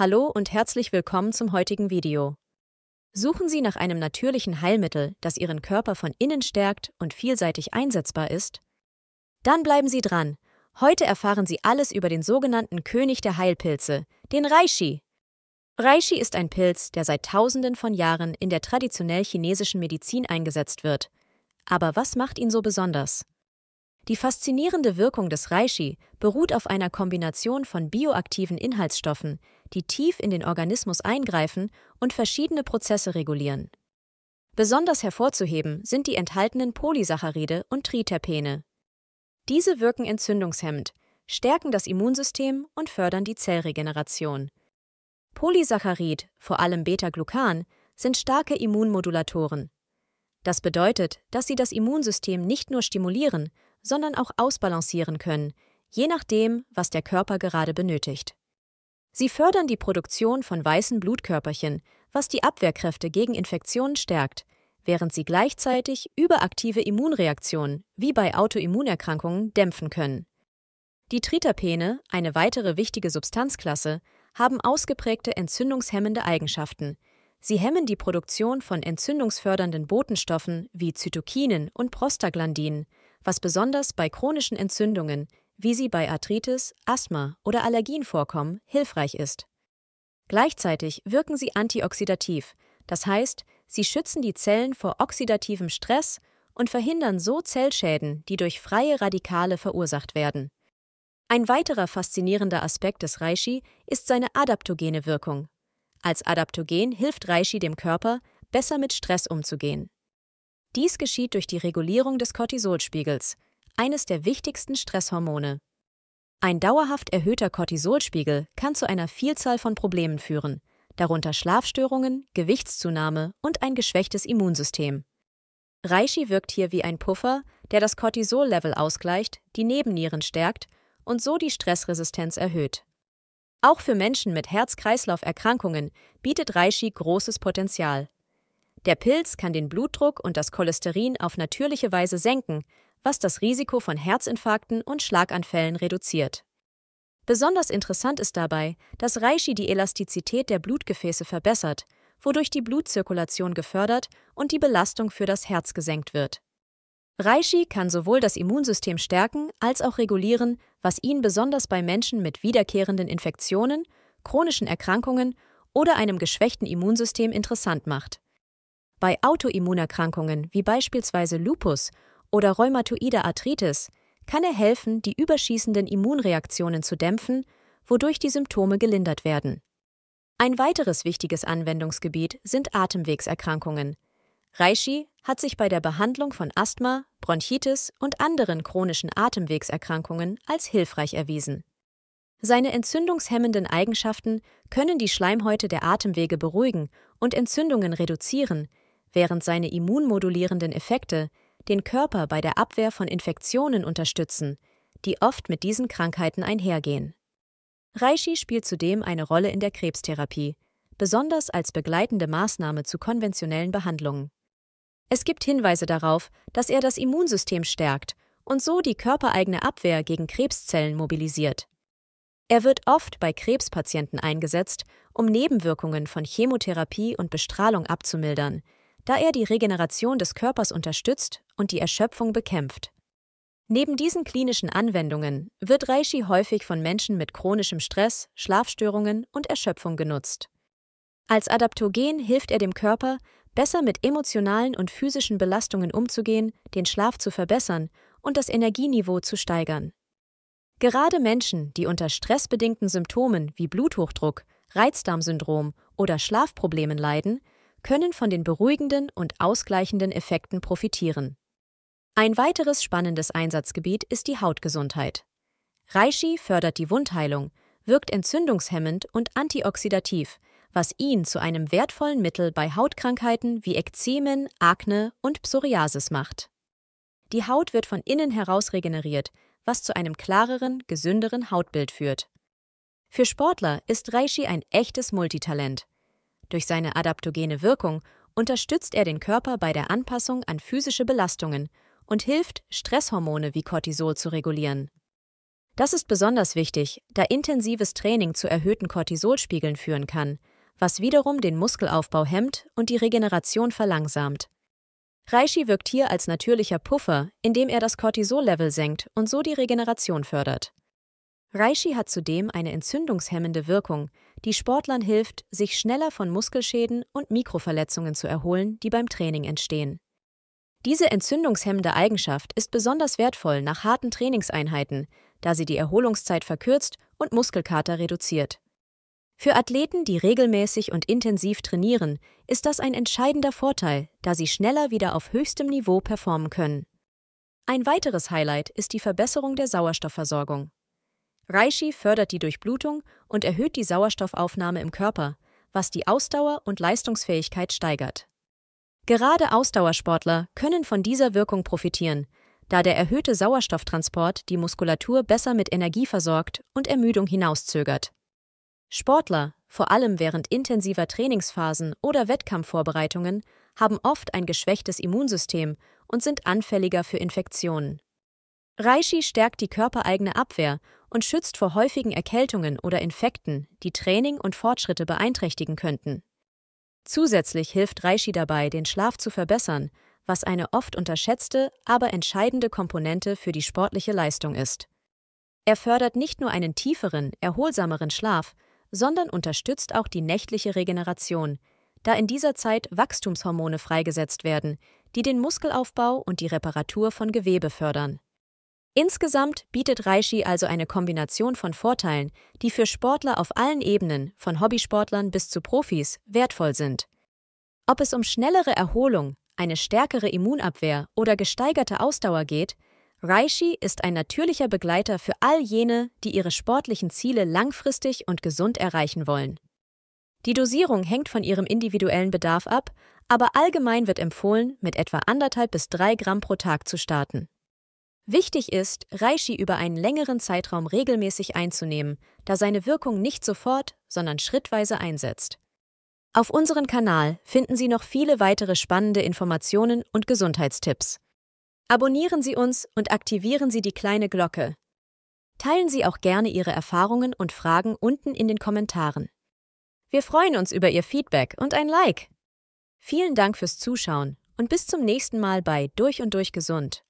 Hallo und herzlich willkommen zum heutigen Video. Suchen Sie nach einem natürlichen Heilmittel, das Ihren Körper von innen stärkt und vielseitig einsetzbar ist? Dann bleiben Sie dran. Heute erfahren Sie alles über den sogenannten König der Heilpilze, den Reishi. Reishi ist ein Pilz, der seit Tausenden von Jahren in der traditionell chinesischen Medizin eingesetzt wird. Aber was macht ihn so besonders? Die faszinierende Wirkung des Reishi beruht auf einer Kombination von bioaktiven Inhaltsstoffen, die tief in den Organismus eingreifen und verschiedene Prozesse regulieren. Besonders hervorzuheben sind die enthaltenen Polysaccharide und Triterpene. Diese wirken entzündungshemmend, stärken das Immunsystem und fördern die Zellregeneration. Polysaccharid, vor allem Beta-Glucan, sind starke Immunmodulatoren. Das bedeutet, dass sie das Immunsystem nicht nur stimulieren, sondern auch ausbalancieren können, je nachdem, was der Körper gerade benötigt. Sie fördern die Produktion von weißen Blutkörperchen, was die Abwehrkräfte gegen Infektionen stärkt, während sie gleichzeitig überaktive Immunreaktionen, wie bei Autoimmunerkrankungen, dämpfen können. Die Triterpene, eine weitere wichtige Substanzklasse, haben ausgeprägte entzündungshemmende Eigenschaften. Sie hemmen die Produktion von entzündungsfördernden Botenstoffen wie Zytokinen und Prostaglandinen, was besonders bei chronischen Entzündungen, wie sie bei Arthritis, Asthma oder Allergien vorkommen, hilfreich ist. Gleichzeitig wirken sie antioxidativ, das heißt, sie schützen die Zellen vor oxidativem Stress und verhindern so Zellschäden, die durch freie Radikale verursacht werden. Ein weiterer faszinierender Aspekt des Reishi ist seine adaptogene Wirkung. Als Adaptogen hilft Reishi dem Körper, besser mit Stress umzugehen. Dies geschieht durch die Regulierung des Cortisolspiegels, eines der wichtigsten Stresshormone. Ein dauerhaft erhöhter Cortisolspiegel kann zu einer Vielzahl von Problemen führen, darunter Schlafstörungen, Gewichtszunahme und ein geschwächtes Immunsystem. Reishi wirkt hier wie ein Puffer, der das Cortisol-Level ausgleicht, die Nebennieren stärkt und so die Stressresistenz erhöht. Auch für Menschen mit Herz-Kreislauf-Erkrankungen bietet Reishi großes Potenzial. Der Pilz kann den Blutdruck und das Cholesterin auf natürliche Weise senken, was das Risiko von Herzinfarkten und Schlaganfällen reduziert. Besonders interessant ist dabei, dass Reishi die Elastizität der Blutgefäße verbessert, wodurch die Blutzirkulation gefördert und die Belastung für das Herz gesenkt wird. Reishi kann sowohl das Immunsystem stärken als auch regulieren, was ihn besonders bei Menschen mit wiederkehrenden Infektionen, chronischen Erkrankungen oder einem geschwächten Immunsystem interessant macht. Bei Autoimmunerkrankungen wie beispielsweise Lupus oder rheumatoide Arthritis kann er helfen, die überschießenden Immunreaktionen zu dämpfen, wodurch die Symptome gelindert werden. Ein weiteres wichtiges Anwendungsgebiet sind Atemwegserkrankungen. Reishi hat sich bei der Behandlung von Asthma, Bronchitis und anderen chronischen Atemwegserkrankungen als hilfreich erwiesen. Seine entzündungshemmenden Eigenschaften können die Schleimhäute der Atemwege beruhigen und Entzündungen reduzieren, während seine immunmodulierenden Effekte den Körper bei der Abwehr von Infektionen unterstützen, die oft mit diesen Krankheiten einhergehen. Reishi spielt zudem eine Rolle in der Krebstherapie, besonders als begleitende Maßnahme zu konventionellen Behandlungen. Es gibt Hinweise darauf, dass er das Immunsystem stärkt und so die körpereigene Abwehr gegen Krebszellen mobilisiert. Er wird oft bei Krebspatienten eingesetzt, um Nebenwirkungen von Chemotherapie und Bestrahlung abzumildern, da er die Regeneration des Körpers unterstützt und die Erschöpfung bekämpft. Neben diesen klinischen Anwendungen wird Reishi häufig von Menschen mit chronischem Stress, Schlafstörungen und Erschöpfung genutzt. Als Adaptogen hilft er dem Körper, besser mit emotionalen und physischen Belastungen umzugehen, den Schlaf zu verbessern und das Energieniveau zu steigern. Gerade Menschen, die unter stressbedingten Symptomen wie Bluthochdruck, Reizdarmsyndrom oder Schlafproblemen leiden, können von den beruhigenden und ausgleichenden Effekten profitieren. Ein weiteres spannendes Einsatzgebiet ist die Hautgesundheit. Reishi fördert die Wundheilung, wirkt entzündungshemmend und antioxidativ, was ihn zu einem wertvollen Mittel bei Hautkrankheiten wie Ekzemen, Akne und Psoriasis macht. Die Haut wird von innen heraus regeneriert, was zu einem klareren, gesünderen Hautbild führt. Für Sportler ist Reishi ein echtes Multitalent. Durch seine adaptogene Wirkung unterstützt er den Körper bei der Anpassung an physische Belastungen und hilft, Stresshormone wie Cortisol zu regulieren. Das ist besonders wichtig, da intensives Training zu erhöhten Cortisolspiegeln führen kann, was wiederum den Muskelaufbau hemmt und die Regeneration verlangsamt. Reishi wirkt hier als natürlicher Puffer, indem er das Cortisol-Level senkt und so die Regeneration fördert. Reishi hat zudem eine entzündungshemmende Wirkung, die Sportlern hilft, sich schneller von Muskelschäden und Mikroverletzungen zu erholen, die beim Training entstehen. Diese entzündungshemmende Eigenschaft ist besonders wertvoll nach harten Trainingseinheiten, da sie die Erholungszeit verkürzt und Muskelkater reduziert. Für Athleten, die regelmäßig und intensiv trainieren, ist das ein entscheidender Vorteil, da sie schneller wieder auf höchstem Niveau performen können. Ein weiteres Highlight ist die Verbesserung der Sauerstoffversorgung. Reishi fördert die Durchblutung und erhöht die Sauerstoffaufnahme im Körper, was die Ausdauer und Leistungsfähigkeit steigert. Gerade Ausdauersportler können von dieser Wirkung profitieren, da der erhöhte Sauerstofftransport die Muskulatur besser mit Energie versorgt und Ermüdung hinauszögert. Sportler, vor allem während intensiver Trainingsphasen oder Wettkampfvorbereitungen, haben oft ein geschwächtes Immunsystem und sind anfälliger für Infektionen. Reishi stärkt die körpereigene Abwehr und schützt vor häufigen Erkältungen oder Infekten, die Training und Fortschritte beeinträchtigen könnten. Zusätzlich hilft Reishi dabei, den Schlaf zu verbessern, was eine oft unterschätzte, aber entscheidende Komponente für die sportliche Leistung ist. Er fördert nicht nur einen tieferen, erholsameren Schlaf, sondern unterstützt auch die nächtliche Regeneration, da in dieser Zeit Wachstumshormone freigesetzt werden, die den Muskelaufbau und die Reparatur von Gewebe fördern. Insgesamt bietet Reishi also eine Kombination von Vorteilen, die für Sportler auf allen Ebenen, von Hobbysportlern bis zu Profis, wertvoll sind. Ob es um schnellere Erholung, eine stärkere Immunabwehr oder gesteigerte Ausdauer geht, Reishi ist ein natürlicher Begleiter für all jene, die ihre sportlichen Ziele langfristig und gesund erreichen wollen. Die Dosierung hängt von ihrem individuellen Bedarf ab, aber allgemein wird empfohlen, mit etwa anderthalb bis drei Gramm pro Tag zu starten. Wichtig ist, Reishi über einen längeren Zeitraum regelmäßig einzunehmen, da seine Wirkung nicht sofort, sondern schrittweise einsetzt. Auf unserem Kanal finden Sie noch viele weitere spannende Informationen und Gesundheitstipps. Abonnieren Sie uns und aktivieren Sie die kleine Glocke. Teilen Sie auch gerne Ihre Erfahrungen und Fragen unten in den Kommentaren. Wir freuen uns über Ihr Feedback und ein Like. Vielen Dank fürs Zuschauen und bis zum nächsten Mal bei Durch und Durch Gesund.